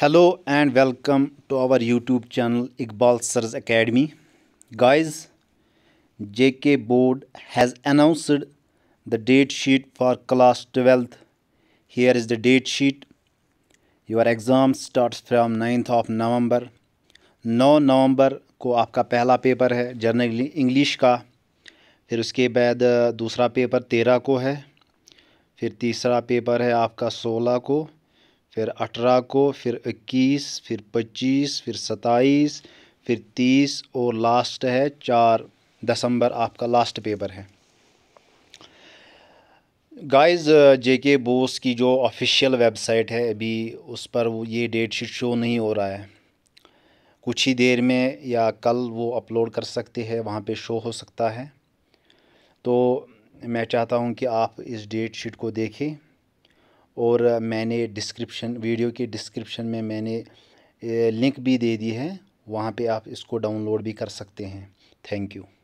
hello and welcome to our YouTube channel Iqbal Saraj academy guys JK board has announced the date sheet for class twelfth here is the date sheet your exam starts from ninth of November नौ नवंबर को आपका पहला paper है journal English का फिर उसके बाद दूसरा पेपर तेरह को है फिर तीसरा पेपर है आपका सोलह को फिर अठारह को फिर इक्कीस फिर पच्चीस फिर सत्ताईस फिर तीस और लास्ट है चार दिसंबर आपका लास्ट पेपर है गाइस के बोस की जो ऑफिशियल वेबसाइट है अभी उस पर वो ये डेट शीट शो नहीं हो रहा है कुछ ही देर में या कल वो अपलोड कर सकते हैं वहाँ पे शो हो सकता है तो मैं चाहता हूँ कि आप इस डेट शीट को देखें और मैंने डिस्क्रिप्शन वीडियो की डिस्क्रिप्शन में मैंने लिंक भी दे दी है वहाँ पे आप इसको डाउनलोड भी कर सकते हैं थैंक यू